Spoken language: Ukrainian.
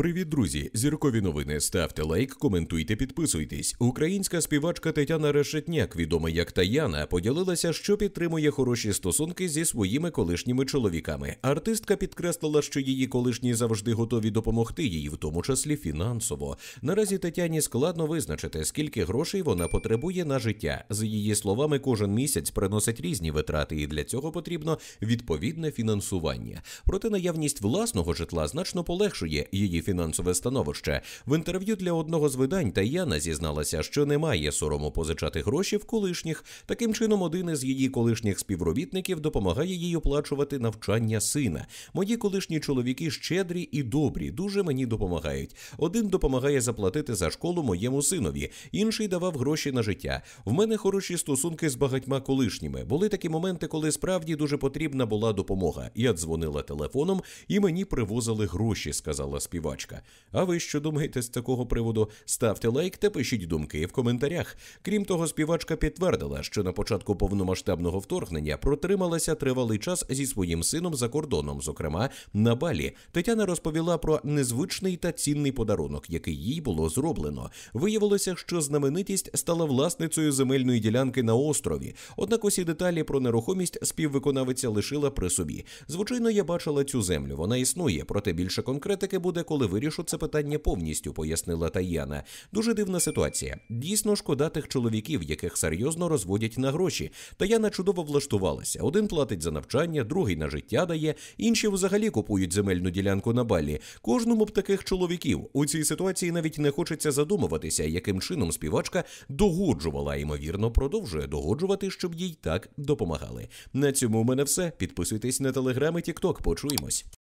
Привіт, друзі! Зіркові новини. Ставте лайк, коментуйте, підписуйтесь. Українська співачка Тетяна Решетняк, відома як Таяна, поділилася, що підтримує хороші стосунки зі своїми колишніми чоловіками. Артистка підкреслила, що її колишні завжди готові допомогти їй, в тому числі фінансово. Наразі Тетяні складно визначити, скільки грошей вона потребує на життя. За її словами, кожен місяць приносить різні витрати, і для цього потрібно відповідне фінансування. Проте наявність власного житла значно полегшує її фінансове становище. В інтерв'ю для одного з видань Таяна зізналася, що немає сорому позичати гроші в колишніх. Таким чином, один із її колишніх співробітників допомагає їй оплачувати навчання сина. Мої колишні чоловіки щедрі і добрі, дуже мені допомагають. Один допомагає заплатити за школу моєму синові, інший давав гроші на життя. В мене хороші стосунки з багатьма колишніми. Були такі моменти, коли справді дуже потрібна була допомога. Я дзвонила телефоном і мені привозили гроші, сказала співачка. Бачка, А ви що думаєте з такого приводу? Ставте лайк та пишіть думки в коментарях. Крім того, співачка підтвердила, що на початку повномасштабного вторгнення протрималася тривалий час зі своїм сином за кордоном, зокрема на балі. Тетяна розповіла про незвичний та цінний подарунок, який їй було зроблено. Виявилося, що знаменитість стала власницею земельної ділянки на острові. Однак усі деталі про нерухомість співвиконавиця лишила при собі. Звичайно, я бачила цю землю. Вона існує, проте більше конкретики буде, коли коли вирішу це питання повністю, пояснила Таяна. Дуже дивна ситуація. Дійсно, шкода тих чоловіків, яких серйозно розводять на гроші. Таяна чудово влаштувалася. Один платить за навчання, другий на життя дає, інші взагалі купують земельну ділянку на балі. Кожному б таких чоловіків у цій ситуації навіть не хочеться задумуватися, яким чином співачка догоджувала, ймовірно, продовжує догоджувати, щоб їй так допомагали. На цьому у мене все. Підписуйтесь на телеграми, тікток. Почуємось.